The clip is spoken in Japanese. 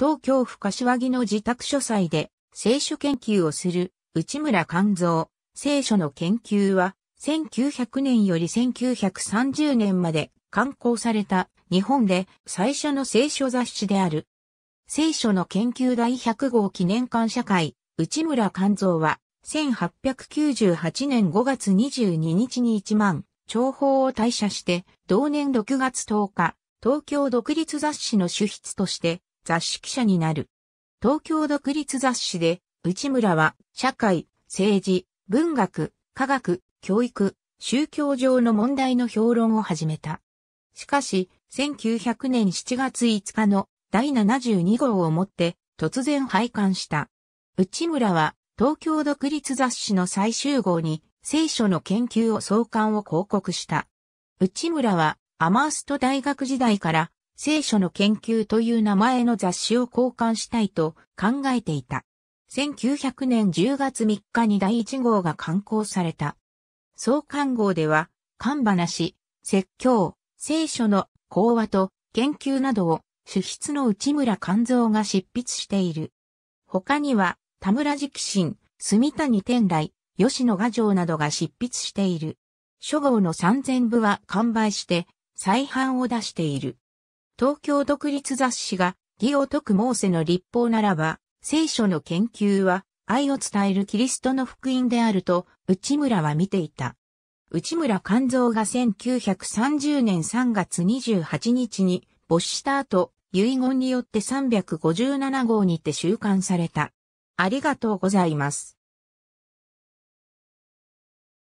東京府柏木の自宅書斎で聖書研究をする内村勘蔵、聖書の研究は1900年より1930年まで刊行された日本で最初の聖書雑誌である。聖書の研究第100号記念館社会、内村勘蔵は1898年5月22日に1万、長報を退社して、同年6月10日、東京独立雑誌の主筆として、雑誌記者になる。東京独立雑誌で、内村は、社会、政治、文学、科学、教育、宗教上の問題の評論を始めた。しかし、1900年7月5日の第72号をもって突然廃刊した。内村は東京独立雑誌の最終号に聖書の研究を創刊を広告した。内村はアマースト大学時代から聖書の研究という名前の雑誌を交換したいと考えていた。1900年10月3日に第1号が刊行された。創刊号では、看話、説教、聖書の講話と研究などを主筆の内村勘蔵が執筆している。他には、田村直進、住谷天来、吉野賀城などが執筆している。書号の3000部は完売して、再版を出している。東京独立雑誌が義を解くモーセの立法ならば、聖書の研究は愛を伝えるキリストの福音であると内村は見ていた。内村勘蔵が1930年3月28日に没した後、遺言によって357号にて収監された。ありがとうございます。